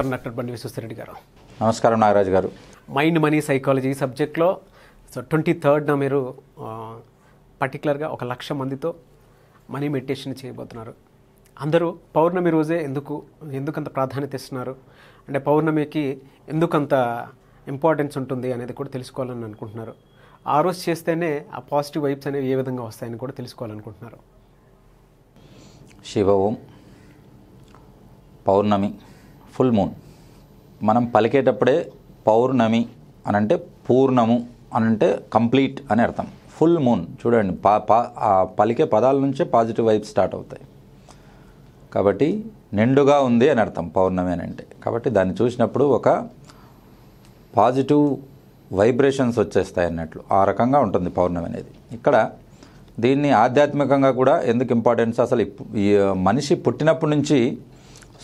నమస్కారం డాక్టర్ బండి విశ్వసరెడ్డి గారు నమస్కారం Nagaraju garu mind money psychology సబ్జెక్ట్లో సో ట్వంటీ థర్డ్న మీరు పర్టికులర్గా ఒక లక్ష మందితో మనీ మెడిటేషన్ చేయబోతున్నారు అందరూ పౌర్ణమి రోజే ఎందుకు ఎందుకంత ప్రాధాన్యత ఇస్తున్నారు అంటే పౌర్ణమికి ఎందుకంత ఇంపార్టెన్స్ ఉంటుంది అనేది కూడా తెలుసుకోవాలని అనుకుంటున్నారు ఆ రోజు చేస్తేనే ఆ పాజిటివ్ వైబ్స్ అనేవి ఏ విధంగా వస్తాయని కూడా తెలుసుకోవాలనుకుంటున్నారు శివ ఓం పౌర్ణమి ఫుల్ మూన్ మనం పలికేటప్పుడే పౌర్ణమి అని అంటే పూర్ణము అని అంటే కంప్లీట్ అని అర్థం ఫుల్ మూన్ చూడండి పా పలికే పదాల నుంచే పాజిటివ్ వైబ్ స్టార్ట్ అవుతాయి కాబట్టి నిండుగా ఉంది అని అర్థం పౌర్ణమి అని అంటే కాబట్టి దాన్ని చూసినప్పుడు ఒక పాజిటివ్ వైబ్రేషన్స్ వచ్చేస్తాయి అన్నట్లు ఆ రకంగా ఉంటుంది పౌర్ణమి అనేది ఇక్కడ దీన్ని ఆధ్యాత్మికంగా కూడా ఎందుకు ఇంపార్టెన్స్ అసలు మనిషి పుట్టినప్పటి నుంచి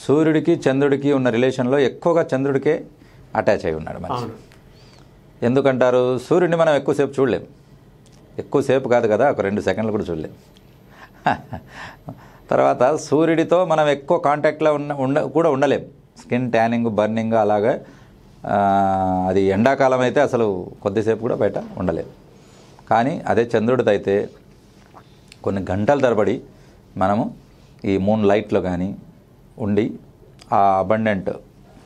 సూర్యుడికి చంద్రుడికి ఉన్న రిలేషన్లో ఎక్కువగా చంద్రుడికే అటాచ్ అయి ఉన్నాడు మనిషి ఎందుకంటారు సూర్యుడిని మనం ఎక్కువసేపు చూడలేము ఎక్కువసేపు కాదు కదా ఒక రెండు సెకండ్లు కూడా చూడలేము తర్వాత సూర్యుడితో మనం ఎక్కువ కాంటాక్ట్లో ఉన్న ఉండ కూడా ఉండలేం స్కిన్ ట్యానింగ్ బర్నింగ్ అలాగే అది ఎండాకాలం అయితే అసలు కొద్దిసేపు కూడా బయట ఉండలేదు కానీ అదే చంద్రుడిదైతే అయితే కొన్ని గంటల తరబడి మనము ఈ మూన్ లైట్లో కానీ ఉండి ఆ అబండెంట్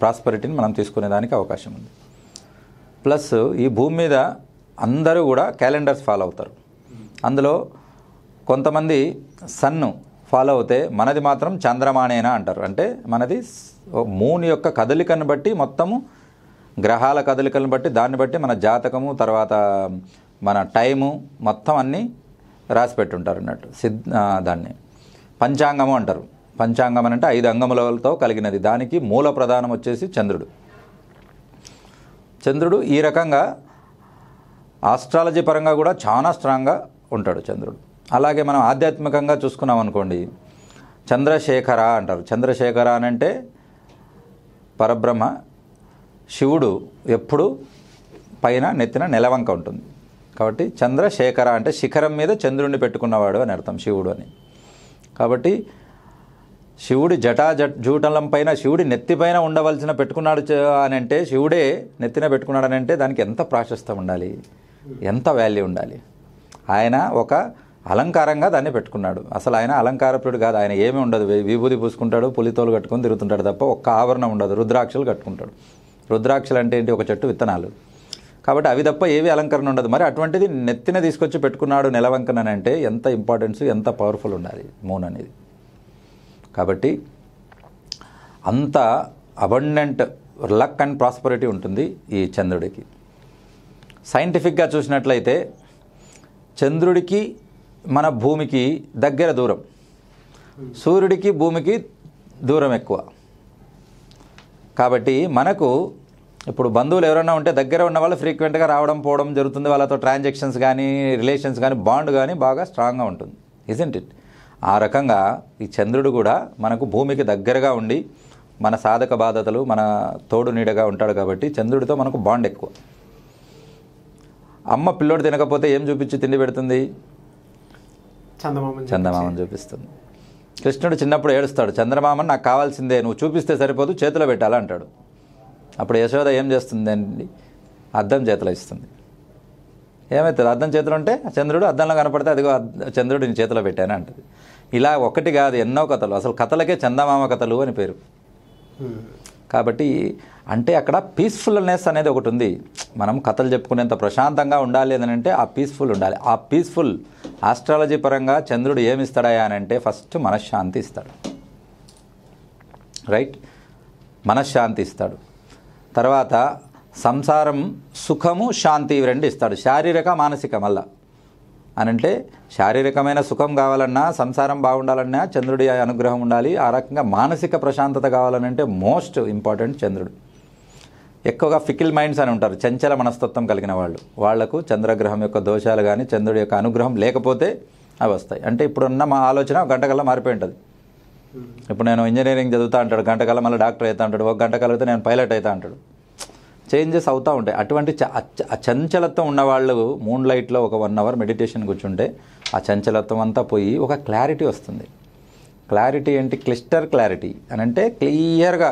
ప్రాస్పరిటీని మనం తీసుకునే దానికి అవకాశం ఉంది ప్లస్ ఈ భూమి మీద అందరూ కూడా క్యాలెండర్స్ ఫాలో అవుతారు అందులో కొంతమంది సన్ను ఫాలో అవుతే మనది మాత్రం చంద్రమానేనా అంటారు అంటే మనది మూన్ యొక్క కదలికను బట్టి మొత్తము గ్రహాల కదలికలను బట్టి దాన్ని బట్టి మన జాతకము తర్వాత మన టైము మొత్తం అన్నీ రాసి పెట్టుంటారు అన్నట్టు సిద్ దాన్ని పంచాంగము అంటారు పంచాంగం అంటే ఐదు అంగములతో కలిగినది దానికి మూల ప్రధానం వచ్చేసి చంద్రుడు చంద్రుడు ఈ రకంగా ఆస్ట్రాలజీ పరంగా కూడా చాలా స్ట్రాంగ్గా ఉంటాడు చంద్రుడు అలాగే మనం ఆధ్యాత్మికంగా చూసుకున్నాం అనుకోండి చంద్రశేఖర అంటారు చంద్రశేఖర అని అంటే పరబ్రహ్మ శివుడు ఎప్పుడు పైన నెత్తిన నెలవంక ఉంటుంది కాబట్టి చంద్రశేఖర అంటే శిఖరం మీద చంద్రుడిని పెట్టుకున్నవాడు అని అర్థం శివుడు అని కాబట్టి శివుడి జటా జట్ జూటలం పైన శివుడి నెత్తిపైన ఉండవలసిన పెట్టుకున్నాడు అని అంటే శివుడే నెత్తిన పెట్టుకున్నాడు అని అంటే దానికి ఎంత ప్రాశస్తం ఉండాలి ఎంత వాల్యూ ఉండాలి ఆయన ఒక అలంకారంగా దాన్ని పెట్టుకున్నాడు అసలు ఆయన అలంకారప్రుడు కాదు ఆయన ఏమీ ఉండదు విభూతి పూసుకుంటాడు పులితోలు కట్టుకుని తిరుగుతుంటాడు తప్ప ఒక్క ఆవరణం ఉండదు రుద్రాక్షలు కట్టుకుంటాడు రుద్రాక్షలు అంటే ఏంటి ఒక చెట్టు విత్తనాలు కాబట్టి అవి తప్ప ఏవి అలంకరణ ఉండదు మరి అటువంటిది నెత్తిన తీసుకొచ్చి పెట్టుకున్నాడు నెలవంకన అంటే ఎంత ఇంపార్టెన్స్ ఎంత పవర్ఫుల్ ఉండాలి మూన్ అనేది కాబట్టి అంత అబండెంట్ లక్ అండ్ ప్రాస్పరిటీ ఉంటుంది ఈ చంద్రుడికి సైంటిఫిక్గా చూసినట్లయితే చంద్రుడికి మన భూమికి దగ్గర దూరం సూర్యుడికి భూమికి దూరం ఎక్కువ కాబట్టి మనకు ఇప్పుడు బంధువులు ఎవరైనా ఉంటే దగ్గర ఉన్న వాళ్ళు ఫ్రీక్వెంట్గా రావడం పోవడం జరుగుతుంది వాళ్ళతో ట్రాన్సాక్షన్స్ కానీ రిలేషన్స్ కానీ బాండ్ కానీ బాగా స్ట్రాంగ్గా ఉంటుంది ఇజెంట్ ఇట్ ఆ రకంగా ఈ చంద్రుడు కూడా మనకు భూమికి దగ్గరగా ఉండి మన సాధక బాధతలు మన తోడు నీడగా ఉంటాడు కాబట్టి చంద్రుడితో మనకు బాండ్ ఎక్కువ అమ్మ పిల్లోడు తినకపోతే ఏం చూపించి తిండి పెడుతుంది చందమామని చందమామని చూపిస్తుంది కృష్ణుడు చిన్నప్పుడు ఏడుస్తాడు చంద్రమామని నాకు కావాల్సిందే నువ్వు చూపిస్తే సరిపోదు చేతిలో పెట్టాలంటాడు అప్పుడు యశోద ఏం చేస్తుంది అండి అద్దం చేతిలో ఇస్తుంది ఏమవుతుంది అర్థం చేతిలో ఉంటే చంద్రుడు అద్దంలో కనపడితే అదిగో చంద్రుడు నీ చేతిలో పెట్టాను అంటది ఇలా ఒకటి కాదు ఎన్నో కథలు అసలు కథలకే చందమామ కథలు అని పేరు కాబట్టి అంటే అక్కడ పీస్ఫుల్నెస్ అనేది ఒకటి ఉంది మనం కథలు చెప్పుకునేంత ప్రశాంతంగా ఉండాలి అని అంటే ఆ పీస్ఫుల్ ఉండాలి ఆ పీస్ఫుల్ ఆస్ట్రాలజీ పరంగా చంద్రుడు ఏమి అని అంటే ఫస్ట్ మనశ్శాంతి ఇస్తాడు రైట్ మనశ్శాంతి ఇస్తాడు తర్వాత సంసారం సుఖము శాంతి ఇవి రెండు ఇస్తాడు శారీరక మానసిక మళ్ళా అని అంటే శారీరకమైన సుఖం కావాలన్నా సంసారం బాగుండాలన్నా చంద్రుడి అనుగ్రహం ఉండాలి ఆ రకంగా మానసిక ప్రశాంతత కావాలనంటే మోస్ట్ ఇంపార్టెంట్ చంద్రుడు ఎక్కువగా ఫికిల్ మైండ్స్ అని ఉంటారు చంచల మనస్తత్వం కలిగిన వాళ్ళు వాళ్లకు చంద్రగ్రహం యొక్క దోషాలు కానీ చంద్రుడి యొక్క అనుగ్రహం లేకపోతే అవి వస్తాయి అంటే ఇప్పుడున్న మా ఆలోచన గంటకల్లా మారిపోయి ఉంటుంది ఇప్పుడు నేను ఇంజనీరింగ్ చదువుతా అంటాడు గంటకల్లా మళ్ళీ డాక్టర్ అవుతా అంటాడు ఒక గంట కలిగితే నేను పైలట్ అవుతా అంటాడు చేంజెస్ అవుతూ ఉంటాయి అటువంటి చంచలత్వం ఉన్నవాళ్ళు మూన్ లైట్లో ఒక వన్ అవర్ మెడిటేషన్ కూర్చుంటే ఆ చంచలత్వం అంతా పోయి ఒక క్లారిటీ వస్తుంది క్లారిటీ ఏంటి క్లిస్టర్ క్లారిటీ అని అంటే క్లియర్గా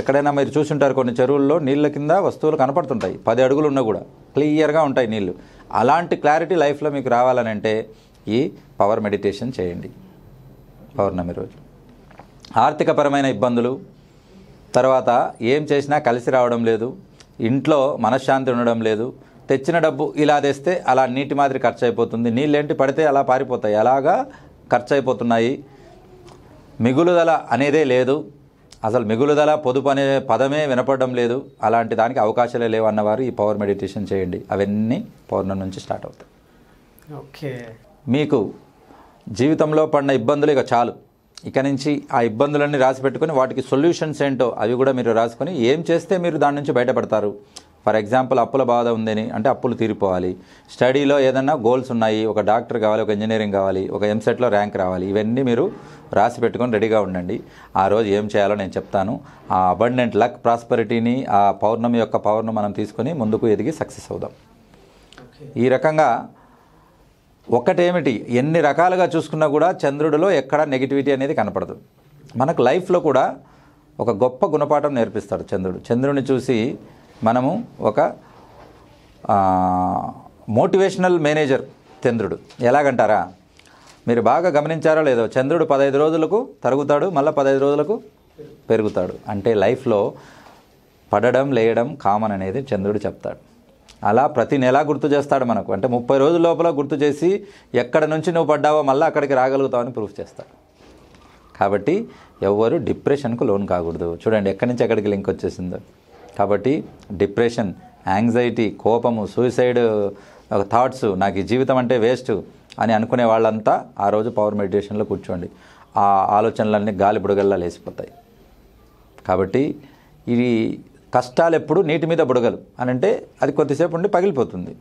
ఎక్కడైనా మీరు చూసుంటారు కొన్ని చెరువుల్లో నీళ్ళ కింద వస్తువులు కనపడుతుంటాయి పది అడుగులు ఉన్నా కూడా క్లియర్గా ఉంటాయి నీళ్ళు అలాంటి క్లారిటీ లైఫ్లో మీకు రావాలనంటే ఈ పవర్ మెడిటేషన్ చేయండి పౌర్ణమి రోజు ఆర్థికపరమైన ఇబ్బందులు తర్వాత ఏం చేసినా కలిసి రావడం లేదు ఇంట్లో మనశ్శాంతి ఉండడం లేదు తెచ్చిన డబ్బు ఇలా తెస్తే అలా నీటి మాదిరి ఖర్చు అయిపోతుంది నీళ్ళేంటి పడితే అలా పారిపోతాయి అలాగా ఖర్చు అయిపోతున్నాయి మిగులుదల అనేదే లేదు అసలు మిగులుదల పొదుపు అనే పదమే వినపడడం లేదు అలాంటి దానికి అవకాశాలే లేవు అన్నవారు ఈ పవర్ మెడిటేషన్ చేయండి అవన్నీ పౌర్ణం నుంచి స్టార్ట్ అవుతాయి ఓకే మీకు జీవితంలో పడిన ఇబ్బందులు ఇక చాలు ఇక నుంచి ఆ ఇబ్బందులన్నీ రాసి పెట్టుకొని వాటికి సొల్యూషన్స్ ఏంటో అవి కూడా మీరు రాసుకొని ఏం చేస్తే మీరు దాని నుంచి బయటపడతారు ఫర్ ఎగ్జాంపుల్ అప్పుల బాధ ఉందని అంటే అప్పులు తీరిపోవాలి స్టడీలో ఏదన్నా గోల్స్ ఉన్నాయి ఒక డాక్టర్ కావాలి ఒక ఇంజనీరింగ్ కావాలి ఒక ఎంసెట్లో ర్యాంక్ రావాలి ఇవన్నీ మీరు రాసి పెట్టుకొని రెడీగా ఉండండి ఆ రోజు ఏం చేయాలో నేను చెప్తాను ఆ అబండెంట్ లక్ ప్రాస్పరిటీని ఆ పౌర్ణమి యొక్క పవర్ను మనం తీసుకొని ముందుకు ఎదిగి సక్సెస్ అవుదాం ఈ రకంగా ఒక్కటేమిటి ఎన్ని రకాలుగా చూసుకున్నా కూడా చంద్రుడిలో ఎక్కడ నెగిటివిటీ అనేది కనపడదు మనకు లైఫ్లో కూడా ఒక గొప్ప గుణపాఠం నేర్పిస్తాడు చంద్రుడు చంద్రుడిని చూసి మనము ఒక మోటివేషనల్ మేనేజర్ చంద్రుడు ఎలాగంటారా మీరు బాగా గమనించారో లేదో చంద్రుడు పదహైదు రోజులకు తరుగుతాడు మళ్ళీ పదహైదు రోజులకు పెరుగుతాడు అంటే లైఫ్లో పడడం లేయడం కామన్ అనేది చంద్రుడు చెప్తాడు అలా ప్రతి నెలా గుర్తు చేస్తాడు మనకు అంటే ముప్పై రోజుల లోపల గుర్తు చేసి ఎక్కడ నుంచి నువ్వు పడ్డావో మళ్ళీ అక్కడికి రాగలుగుతావని ప్రూఫ్ చేస్తాడు కాబట్టి ఎవ్వరు డిప్రెషన్కు లోన్ కాకూడదు చూడండి ఎక్కడి నుంచి ఎక్కడికి లింక్ వచ్చేసిందో కాబట్టి డిప్రెషన్ యాంగ్జైటీ కోపము సూసైడ్ థాట్స్ నాకు ఈ జీవితం అంటే వేస్ట్ అని అనుకునే వాళ్ళంతా ఆ రోజు పవర్ మెడిటేషన్లో కూర్చోండి ఆ ఆలోచనలన్నీ గాలి బుడగల్లా లేచిపోతాయి కాబట్టి ఇవి కష్టాలు ఎప్పుడు నీటి మీద బుడగలు అని అంటే అది కొద్దిసేపు ఉండి పగిలిపోతుంది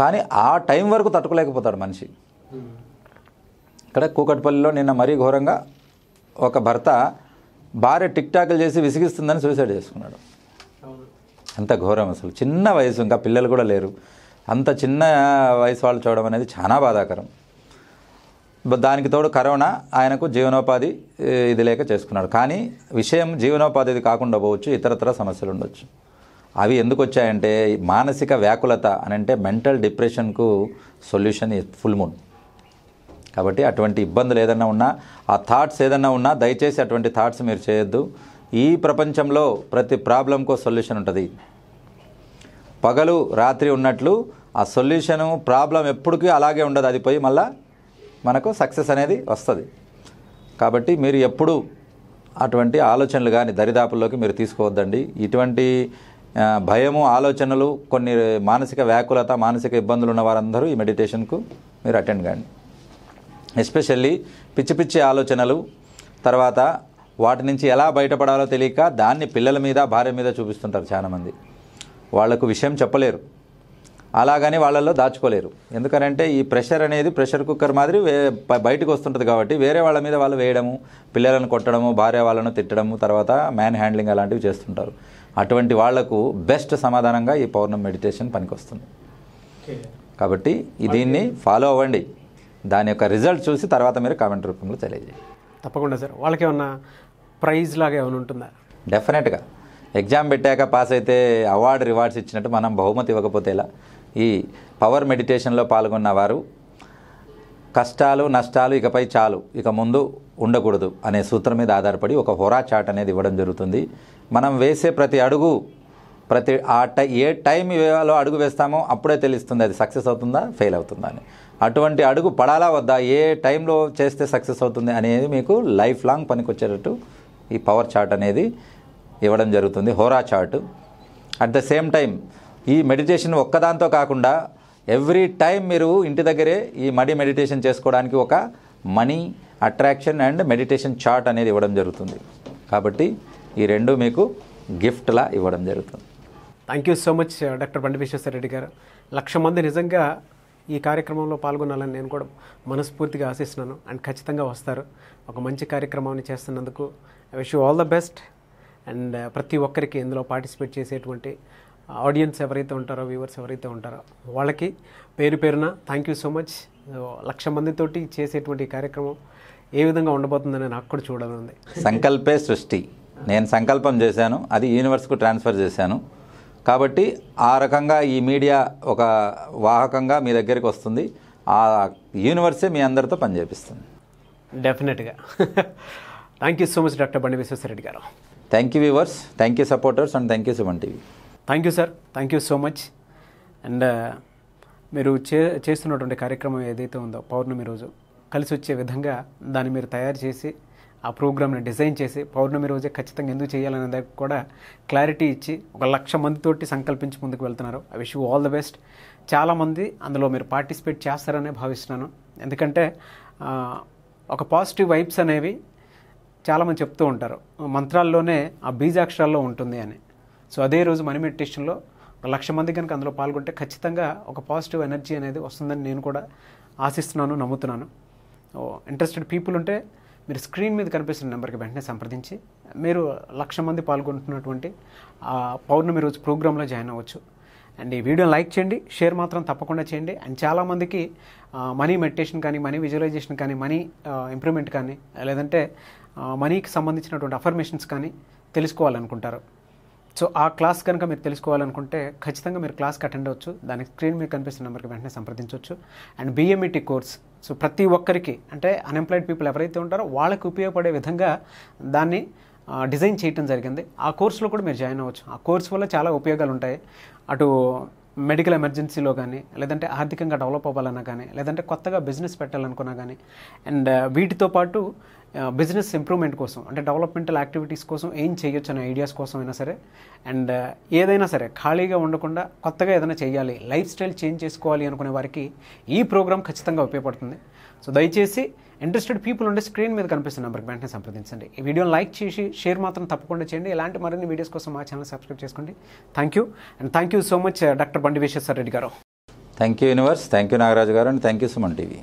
కానీ ఆ టైం వరకు తట్టుకోలేకపోతాడు మనిషి ఇక్కడ కూకట్పల్లిలో నిన్న మరీ ఘోరంగా ఒక భర్త భార్య టిక్ టాక్లు చేసి విసిగిస్తుందని సూసైడ్ చేసుకున్నాడు అంత ఘోరం అసలు చిన్న వయసు ఇంకా పిల్లలు కూడా లేరు అంత చిన్న వయసు వాళ్ళు చూడడం అనేది చాలా బాధాకరం దానికి తోడు కరోనా ఆయనకు జీవనోపాధి ఇది లేక చేసుకున్నాడు కానీ విషయం జీవనోపాధి కాకుండా పోవచ్చు ఇతరతర సమస్యలు ఉండొచ్చు అవి ఎందుకు వచ్చాయంటే మానసిక వ్యాకులత అని అంటే మెంటల్ డిప్రెషన్కు సొల్యూషన్ ఫుల్ మూన్ కాబట్టి అటువంటి ఇబ్బందులు ఏదైనా ఉన్నా ఆ థాట్స్ ఏదన్నా ఉన్నా దయచేసి అటువంటి థాట్స్ మీరు చేయొద్దు ఈ ప్రపంచంలో ప్రతి ప్రాబ్లంకో సొల్యూషన్ ఉంటుంది పగలు రాత్రి ఉన్నట్లు ఆ సొల్యూషను ప్రాబ్లం ఎప్పటికీ అలాగే ఉండదు అది పోయి మళ్ళీ మనకు సక్సెస్ అనేది వస్తుంది కాబట్టి మీరు ఎప్పుడు అటువంటి ఆలోచనలు కానీ దరిదాపుల్లోకి మీరు తీసుకోవద్దండి ఇటువంటి భయము ఆలోచనలు కొన్ని మానసిక వ్యాకులత మానసిక ఇబ్బందులు ఉన్న వారందరూ ఈ మెడిటేషన్కు మీరు అటెండ్ కాండి ఎస్పెషల్లీ పిచ్చి పిచ్చి ఆలోచనలు తర్వాత వాటి నుంచి ఎలా బయటపడాలో తెలియక దాన్ని పిల్లల మీద భార్య మీద చూపిస్తుంటారు చాలామంది వాళ్లకు విషయం చెప్పలేరు అలాగని వాళ్ళల్లో దాచుకోలేరు ఎందుకనంటే ఈ ప్రెషర్ అనేది ప్రెషర్ కుక్కర్ మాదిరి వే బయటకు వస్తుంటుంది కాబట్టి వేరే వాళ్ళ మీద వాళ్ళు వేయడము పిల్లలను కొట్టడము భార్య వాళ్ళను తిట్టడము తర్వాత మ్యాన్ హ్యాండ్లింగ్ అలాంటివి చేస్తుంటారు అటువంటి వాళ్లకు బెస్ట్ సమాధానంగా ఈ పౌర్ణం మెడిటేషన్ పనికొస్తుంది కాబట్టి దీన్ని ఫాలో అవ్వండి దాని యొక్క రిజల్ట్ చూసి తర్వాత మీరు కామెంట్ రూపంలో తెలియజేయండి తప్పకుండా సార్ వాళ్ళకి ఏమన్నా ప్రైజ్ లాగా ఏమైనా ఉంటుందా డెఫినెట్గా ఎగ్జామ్ పెట్టాక పాస్ అయితే అవార్డు రివార్డ్స్ ఇచ్చినట్టు మనం బహుమతి ఇవ్వకపోతే ఇలా ఈ పవర్ మెడిటేషన్లో పాల్గొన్న వారు కష్టాలు నష్టాలు ఇకపై చాలు ఇక ముందు ఉండకూడదు అనే సూత్రం మీద ఆధారపడి ఒక హోరా చాట్ అనేది ఇవ్వడం జరుగుతుంది మనం వేసే ప్రతి అడుగు ప్రతి ఆ టై ఏ టైం వేయాలో అడుగు వేస్తామో అప్పుడే తెలుస్తుంది అది సక్సెస్ అవుతుందా ఫెయిల్ అవుతుందా అని అటువంటి అడుగు పడాలా వద్దా ఏ టైంలో చేస్తే సక్సెస్ అవుతుంది అనేది మీకు లైఫ్ లాంగ్ పనికొచ్చేటట్టు ఈ పవర్ చార్ట్ అనేది ఇవ్వడం జరుగుతుంది హోరా chart at the same time ఈ మెడిటేషన్ ఒక్కదాంతో కాకుండా ఎవ్రీ టైం మీరు ఇంటి దగ్గరే ఈ మడి మెడిటేషన్ చేసుకోవడానికి ఒక money attraction and meditation chart అనేది ఇవ్వడం జరుగుతుంది కాబట్టి ఈ రెండు మీకు గిఫ్ట్లా ఇవ్వడం జరుగుతుంది thank you so much doctor Bandi Vishweshwara Reddy గారు లక్ష మంది నిజంగా ఈ కార్యక్రమంలో పాల్గొనాలని నేను కూడా మనస్ఫూర్తిగా ఆశిస్తున్నాను అండ్ ఖచ్చితంగా వస్తారు ఒక మంచి కార్యక్రమాన్ని చేస్తున్నందుకు I wish you all the best and ప్రతి ఒక్కరికి ఇందులో పార్టిసిపేట్ చేసేటువంటి ఆడియన్స్ ఎవరైతే ఉంటారో వ్యూవర్స్ ఎవరైతే ఉంటారో వాళ్ళకి పేరు పేరున థ్యాంక్ యూ సో మచ్ లక్ష మందితోటి చేసేటువంటి కార్యక్రమం ఏ విధంగా ఉండబోతుందని నాకు కూడా చూడాలని సంకల్పే సృష్టి నేను సంకల్పం చేశాను అది యూనివర్స్కు ట్రాన్స్ఫర్ చేశాను కాబట్టి ఆ రకంగా ఈ మీడియా ఒక వాహకంగా మీ దగ్గరికి వస్తుంది ఆ యూనివర్సే మీ అందరితో పనిచేపిస్తుంది డెఫినెట్గా thank you so much doctor Bandi Vishweshwara Reddy garu thank you viewers thank you supporters and thank you Suman TV thank you sir thank you so much and మీరు చే చేస్తున్నటువంటి కార్యక్రమం ఏదైతే ఉందో పౌర్ణమి రోజు కలిసి వచ్చే విధంగా దాన్ని మీరు తయారు చేసి ఆ ప్రోగ్రామ్ని డిజైన్ చేసి పౌర్ణమి రోజే ఖచ్చితంగా ఎందుకు చేయాలనే దానికి కూడా క్లారిటీ ఇచ్చి ఒక లక్ష మందితోటి సంకల్పించి ముందుకు వెళ్తున్నారు I wish you all the best చాలామంది అందులో మీరు పార్టిసిపేట్ చేస్తారనే భావిస్తున్నాను ఎందుకంటే ఒక పాజిటివ్ వైబ్స్ అనేవి చాలామంది చెప్తూ ఉంటారు మంత్రాల్లోనే ఆ బీజాక్షరాల్లో ఉంటుంది అని సో అదే రోజు మనీ మెడిటేషన్లో ఒక లక్ష మంది కనుక అందులో పాల్గొంటే ఖచ్చితంగా ఒక పాజిటివ్ ఎనర్జీ అనేది వస్తుందని నేను కూడా ఆశిస్తున్నాను నమ్ముతున్నాను ఇంట్రెస్టెడ్ పీపుల్ ఉంటే మీరు స్క్రీన్ మీద కనిపిస్తున్న నెంబర్కి వెంటనే సంప్రదించి మీరు లక్ష మంది పాల్గొంటున్నటువంటి ఆ పౌర్ణమి రోజు ప్రోగ్రాంలో జాయిన్ అవ్వచ్చు అండ్ ఈ వీడియోని లైక్ చేయండి షేర్ మాత్రం తప్పకుండా చేయండి అండ్ చాలామందికి మనీ మెడిటేషన్ కానీ మనీ విజువలైజేషన్ కానీ మనీ ఇంప్రూవ్మెంట్ కానీ లేదంటే మనీకి సంబంధించినటువంటి అఫర్మేషన్స్ కానీ తెలుసుకోవాలనుకుంటారు సో ఆ క్లాస్ కనుక మీరు తెలుసుకోవాలనుకుంటే ఖచ్చితంగా మీరు క్లాస్కి అటెండ్ అవ్వచ్చు దానికి స్క్రీన్ మీద కనిపిస్తున్న నెంబర్కి వెంటనే సంప్రదించవచ్చు and BMET e course so ప్రతి ఒక్కరికి అంటే అన్ఎంప్లాయిడ్ పీపుల్ ఎవరైతే ఉంటారో వాళ్ళకి ఉపయోగపడే విధంగా దాన్ని డిజైన్ చేయటం జరిగింది ఆ కోర్సులో కూడా మీరు జాయిన్ అవ్వచ్చు ఆ కోర్స్ వల్ల చాలా ఉపయోగాలు ఉంటాయి అటు మెడికల్ ఎమర్జెన్సీలో కానీ లేదంటే ఆర్థికంగా డెవలప్ అవ్వాలన్నా కానీ లేదంటే కొత్తగా బిజినెస్ పెట్టాలనుకున్నా కానీ అండ్ వీటితో పాటు బిజినెస్ ఇంప్రూవ్మెంట్ కోసం అంటే డెవలప్మెంటల్ యాక్టివిటీస్ కోసం ఏం చేయొచ్చు అనే ఐడియాస్ కోసం అయినా సరే అండ్ ఏదైనా సరే ఖాళీగా ఉండకుండా కొత్తగా ఏదైనా చేయాలి లైఫ్ స్టైల్ చేంజ్ చేసుకోవాలి అనుకునే వారికి ఈ ప్రోగ్రామ్ ఖచ్చితంగా ఉపయోగపడుతుంది సో దయచేసి ఇంట్రెస్టెడ్ పీపుల్ ఉండే స్క్రీన్ మీద కనిపిస్తున్న నెంబర్కి వెంటనే సంప్రదించండి ఈ వీడియోని లైక్ చేసి షేర్ మాత్రం తప్పకుండా చేయండి ఇలాంటి మరిన్ని వీడియోస్ కోసం మా ఛానల్ సబ్స్క్రైబ్ చేసుకోండి thank you and thank you so much doctor Bandi Vishweshwara Reddy garu thank you universe thank you Nagaraju garu and thank you Suman TV